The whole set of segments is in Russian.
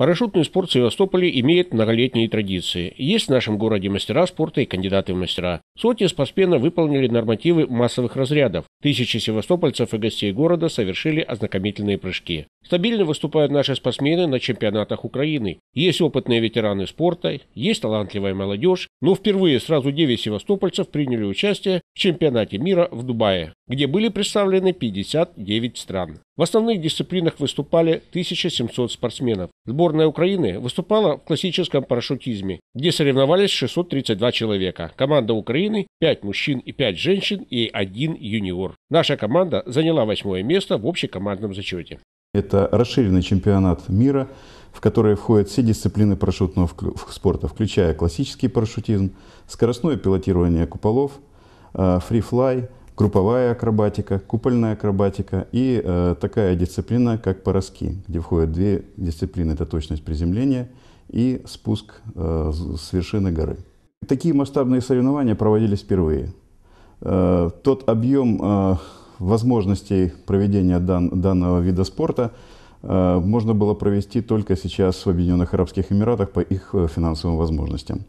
Парашютный спорт в Севастополе имеет многолетние традиции. Есть в нашем городе мастера спорта и кандидаты в мастера. Сотни спортсменов выполнили нормативы массовых разрядов. Тысячи севастопольцев и гостей города совершили ознакомительные прыжки. Стабильно выступают наши спортсмены на чемпионатах Украины. Есть опытные ветераны спорта, есть талантливая молодежь, но впервые сразу 9 севастопольцев приняли участие в чемпионате мира в Дубае, где были представлены 59 стран. В основных дисциплинах выступали 1700 спортсменов. Сборная Украины выступала в классическом парашютизме, где соревновались 632 человека. Команда Украины – 5 мужчин и 5 женщин и 1 юниор. Наша команда заняла восьмое место в общекомандном зачете. Это расширенный чемпионат мира, в который входят все дисциплины парашютного спорта, включая классический парашютизм, скоростное пилотирование куполов, э, фрифлай, групповая акробатика, купольная акробатика и э, такая дисциплина, как пороски, где входят две дисциплины. Это точность приземления и спуск э, с вершины горы. Такие масштабные соревнования проводились впервые. тот объем возможностей проведения дан, данного вида спорта э, можно было провести только сейчас в Объединенных Арабских Эмиратах по их э, финансовым возможностям.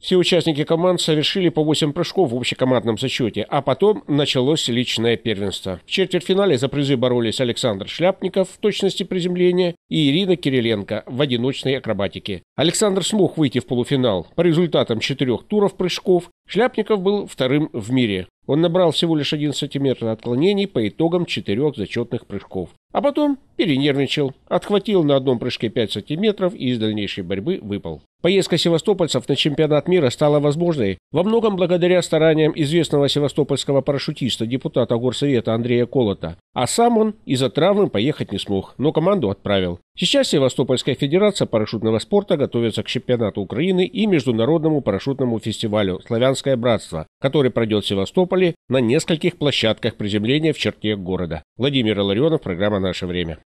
Все участники команд совершили по 8 прыжков в общекомандном зачете, а потом началось личное первенство. В четвертьфинале за призы боролись Александр Шляпников в точности приземления и Ирина Кириленко в одиночной акробатике. Александр смог выйти в полуфинал по результатам четырех туров прыжков. Шляпников был вторым в мире. Он набрал всего лишь один сантиметр отклонений по итогам четырех зачетных прыжков. А потом перенервничал, отхватил на одном прыжке 5 сантиметров и из дальнейшей борьбы выпал. Поездка севастопольцев на чемпионат мира стала возможной во многом благодаря стараниям известного севастопольского парашютиста, депутата Горсовета Андрея Колота. А сам он из-за травмы поехать не смог, но команду отправил. Сейчас Севастопольская федерация парашютного спорта готовится к чемпионату Украины и Международному парашютному фестивалю «Славянское братство», который пройдет в Севастополе на нескольких площадках приземления в черте города. Владимир Ларионов, программа наше время.